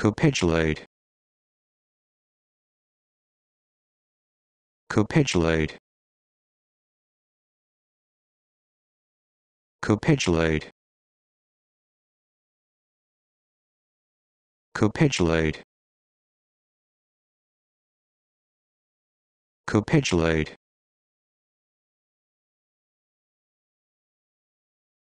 capitulate capitulate capitulate capitulate capitulate